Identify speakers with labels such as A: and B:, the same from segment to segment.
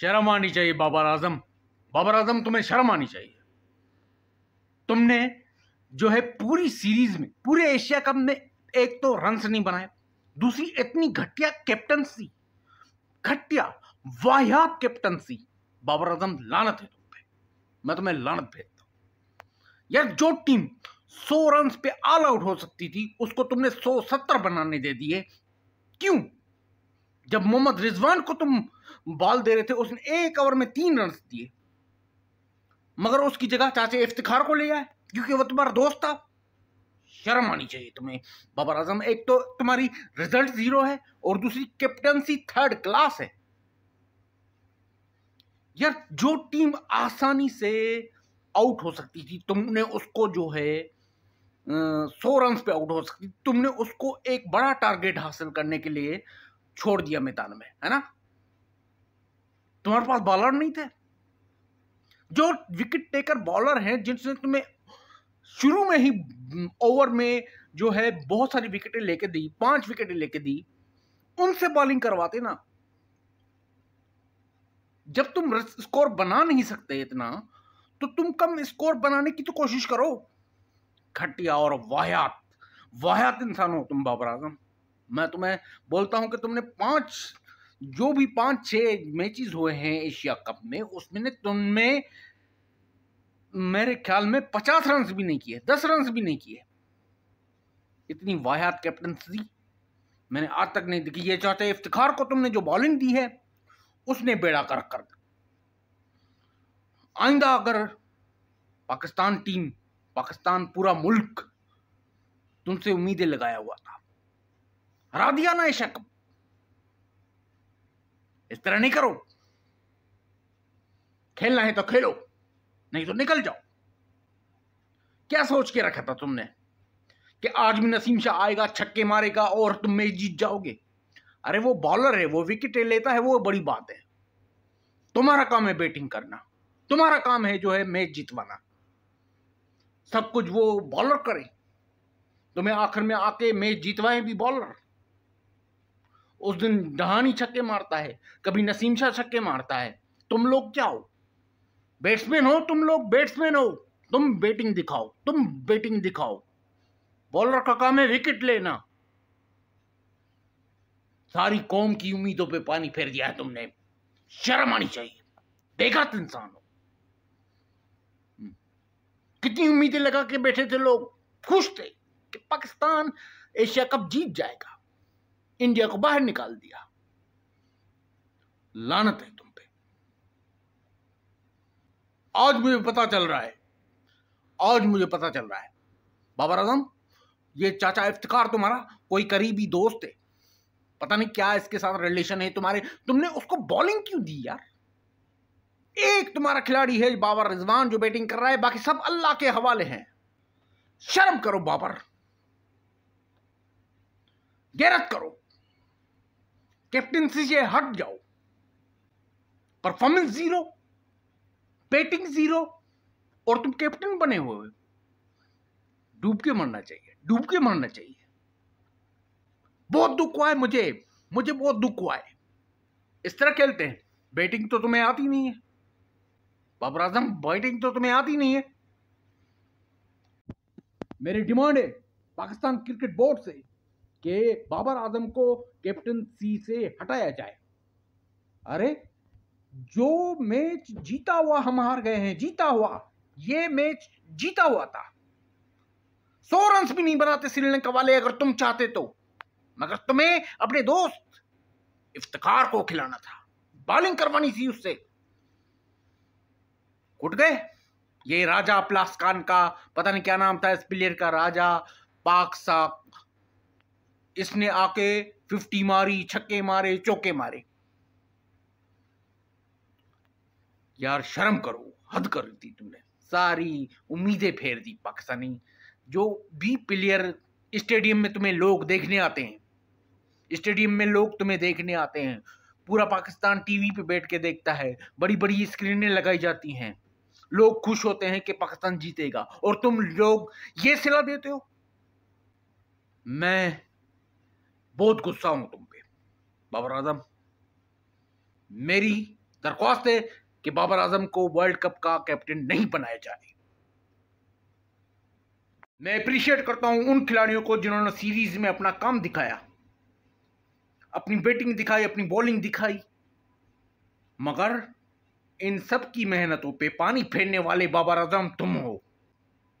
A: शर्म आनी चाहिए बाबर आजम बाबर आजम तुम्हें शर्म आनी चाहिए तुमने जो है पूरी सीरीज में पूरे एशिया कप में एक तो रन नहीं बनाया दूसरी इतनी घटिया कैप्टनसी घटिया वाहियात कैप्टनसी बाबर आजम लानत है तुम पे मैं तुम्हें लानत भेजता हूं यार जो टीम सौ रन पे ऑल आउट हो सकती थी उसको तुमने सौ सत्तर बनाने दे दिए क्यों जब मोहम्मद रिजवान को तुम बॉल दे रहे थे उसने एक ओवर में तीन रन दिए मगर उसकी जगह चाचे इफ्तिखार को ले आए क्योंकि वो तुम्हारा दोस्त था शर्म आनी चाहिए तुम्हें बाबर आजम एक तो तुम्हारी रिजल्ट जीरो है और दूसरी कैप्टनसी थर्ड क्लास है यार जो टीम आसानी से आउट हो सकती थी तुमने उसको जो है सौ रन पे आउट हो सकती तुमने उसको एक बड़ा टारगेट हासिल करने के लिए छोड़ दिया मैदान में है ना तुम्हारे पास बॉलर नहीं थे जो विकेट टेकर बॉलर हैं जिनसे तुम्हें शुरू में ही ओवर में जो है बहुत सारी विकेटें लेके दी पांच विकेटें लेके दी उनसे बॉलिंग करवाते ना जब तुम स्कोर बना नहीं सकते इतना तो तुम कम स्कोर बनाने की तो कोशिश करो घटिया और वाहियात वाहियात इंसान हो तुम बाबर आजम मैं तुम्हें बोलता हूं कि तुमने पांच जो भी पांच छह मैचेस हुए हैं एशिया कप में उसमें ने तुमने मेरे ख्याल में पचास रन भी नहीं किए दस रन भी नहीं किए इतनी वाहियात कैप्टनसी मैंने आज तक नहीं देखी ये चाहते इफ्तार को तुमने जो बॉलिंग दी है उसने बेड़ा कर कर आइंदा अगर पाकिस्तान टीम पाकिस्तान पूरा मुल्क तुमसे उम्मीदें लगाया हुआ था हरा दिया ना एशिया कप इस तरह नहीं करो खेलना है तो खेलो नहीं तो निकल जाओ क्या सोच के रखा था तुमने कि आज भी नसीम शाह आएगा छक्के मारेगा और तुम मैच जीत जाओगे अरे वो बॉलर है वो विकेट लेता है वो बड़ी बात है तुम्हारा काम है बैटिंग करना तुम्हारा काम है जो है मैच जीतवाना सब कुछ वो बॉलर करे तुम्हें आखिर में आके मैच जीतवाए भी बॉलर उस दिन डहानी छक्के मारता है कभी नसीम शाह छक्के मारता है तुम लोग क्या हो बैट्समैन हो तुम लोग बैट्समैन हो तुम बैटिंग दिखाओ तुम बैटिंग दिखाओ बॉलर का काम है विकेट लेना सारी कौम की उम्मीदों पे पानी फेर दिया है तुमने शर्म आनी चाहिए बेघत तो इंसान हो हम्म। कितनी उम्मीदें लगा के बैठे थे लोग खुश थे कि पाकिस्तान एशिया कप जीत जाएगा इंडिया को बाहर निकाल दिया लानत है तुम पे आज मुझे पता चल रहा है आज मुझे पता चल रहा है बाबर आजम ये चाचा इफ्तार तुम्हारा कोई करीबी दोस्त है पता नहीं क्या इसके साथ रिलेशन है तुम्हारे तुमने उसको बॉलिंग क्यों दी यार एक तुम्हारा खिलाड़ी है बाबर रिजवान जो बैटिंग कर रहा है बाकी सब अल्लाह के हवाले हैं शर्म करो बाबर गैरत करो कैप्टनसी से हट जाओ परफॉर्मेंस जीरो बैटिंग जीरो और तुम कैप्टन बने हुए डूब के मरना चाहिए डूब के मरना चाहिए बहुत दुख हुआ है मुझे मुझे बहुत दुख हुआ है इस तरह खेलते हैं बैटिंग तो तुम्हें आती नहीं है बाबर आजम बैटिंग तो तुम्हें आती नहीं है मेरी डिमांड है पाकिस्तान क्रिकेट बोर्ड से कि बाबर आजम को कैप्टनसी से हटाया जाए अरे जो मैच जीता हुआ हम हार गए हैं जीता हुआ ये मैच जीता हुआ था सौ रन भी नहीं बनाते श्रीलंका वाले अगर तुम चाहते तो मगर तुम्हें अपने दोस्त इफ्तार को खिलाना था बॉलिंग करवानी थी उससे कुट गए ये राजा प्लास्कान का पता नहीं क्या नाम था इस प्लेयर का राजा पाक साहब इसने आके फिफ्टी मारी छक्के मारे चौके मारे यार शर्म करो हद कर दी तुमने सारी उम्मीदें फेर दी पाकिस्तानी जो भी प्लेयर स्टेडियम में तुम्हें लोग देखने आते हैं स्टेडियम में लोग तुम्हें देखने आते हैं पूरा पाकिस्तान टीवी पे बैठ के देखता है बड़ी बड़ी स्क्रीनें लगाई जाती हैं लोग खुश होते हैं कि पाकिस्तान जीतेगा और तुम लोग ये सिला देते हो मैं बहुत गुस्सा हूं तुम पे बाबर आजम मेरी दरख्वास्त है कि बाबर आजम को वर्ल्ड कप का कैप्टन नहीं बनाया जाए मैं अप्रिशिएट करता हूं उन खिलाड़ियों को जिन्होंने सीरीज में अपना काम दिखाया अपनी बैटिंग दिखाई अपनी बॉलिंग दिखाई मगर इन सब की मेहनतों पे पानी फेरने वाले बाबर आजम तुम हो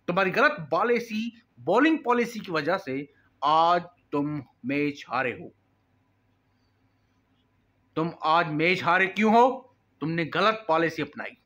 A: तुम्हारी गलत बालेसी बॉलिंग पॉलिसी की वजह से आज तुम मेज हारे हो तुम आज मेज हारे क्यों हो तुमने गलत पॉलिसी अपनाई